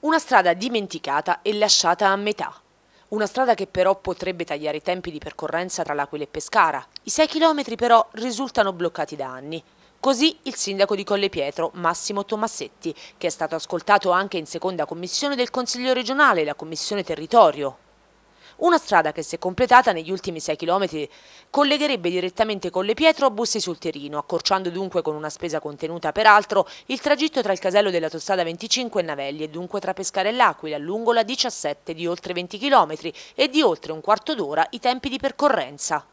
Una strada dimenticata e lasciata a metà. Una strada che però potrebbe tagliare i tempi di percorrenza tra l'Aquila e Pescara. I sei chilometri però risultano bloccati da anni. Così il sindaco di Colle Pietro, Massimo Tomassetti, che è stato ascoltato anche in seconda commissione del Consiglio regionale, la Commissione Territorio. Una strada che se completata negli ultimi 6 km collegherebbe direttamente con le pietre Pietrobus sul Terino, accorciando dunque con una spesa contenuta peraltro il tragitto tra il casello della Tostada 25 e Navelli e dunque tra Pescare e L'Aquila lungo la 17 di oltre 20 km e di oltre un quarto d'ora i tempi di percorrenza.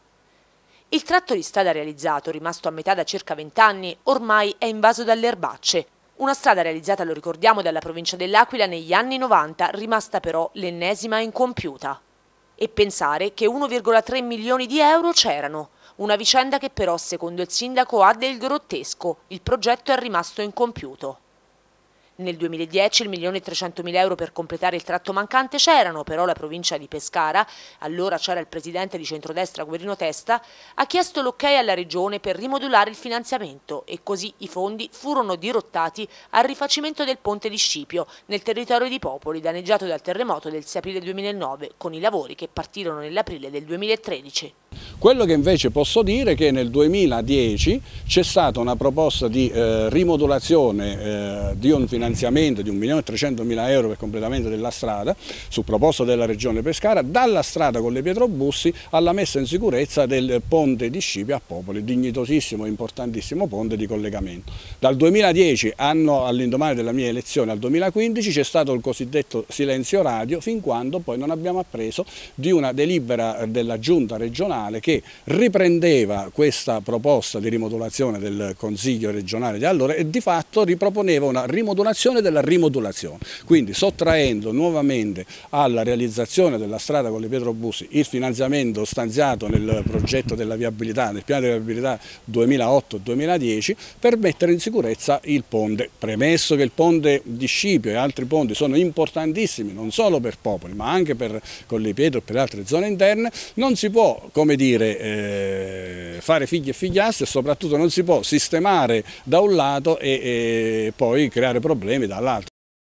Il tratto di strada realizzato, rimasto a metà da circa 20 anni, ormai è invaso dalle erbacce, una strada realizzata, lo ricordiamo, dalla provincia dell'Aquila negli anni 90, rimasta però l'ennesima incompiuta. E pensare che 1,3 milioni di euro c'erano. Una vicenda che però, secondo il sindaco, ha del grottesco. Il progetto è rimasto incompiuto. Nel 2010 il 1.300.000 euro per completare il tratto mancante c'erano, però la provincia di Pescara, allora c'era il presidente di centrodestra Guerrino Testa, ha chiesto l'ok ok alla regione per rimodulare il finanziamento e così i fondi furono dirottati al rifacimento del ponte di Scipio nel territorio di Popoli danneggiato dal terremoto del 6 aprile 2009 con i lavori che partirono nell'aprile del 2013. Quello che invece posso dire è che nel 2010 c'è stata una proposta di eh, rimodulazione eh, di un finanziamento di 1.300.000 euro per completamento della strada su proposta della Regione Pescara dalla strada con le Pietrobussi alla messa in sicurezza del ponte di Scipia a Popoli, dignitosissimo e importantissimo ponte di collegamento. Dal 2010, anno all'indomani della mia elezione, al 2015 c'è stato il cosiddetto silenzio radio fin quando poi non abbiamo appreso di una delibera della giunta regionale che riprendeva questa proposta di rimodulazione del Consiglio regionale di allora e di fatto riproponeva una rimodulazione della rimodulazione, quindi sottraendo nuovamente alla realizzazione della strada con le Pietrobussi il finanziamento stanziato nel progetto della viabilità, nel piano di viabilità 2008-2010 per mettere in sicurezza il ponte, premesso che il ponte di Scipio e altri ponti sono importantissimi non solo per Popoli ma anche per Collepietro e per altre zone interne, non si può come dire dire, eh, fare figli e figliastri e soprattutto non si può sistemare da un lato e, e poi creare problemi dall'altro.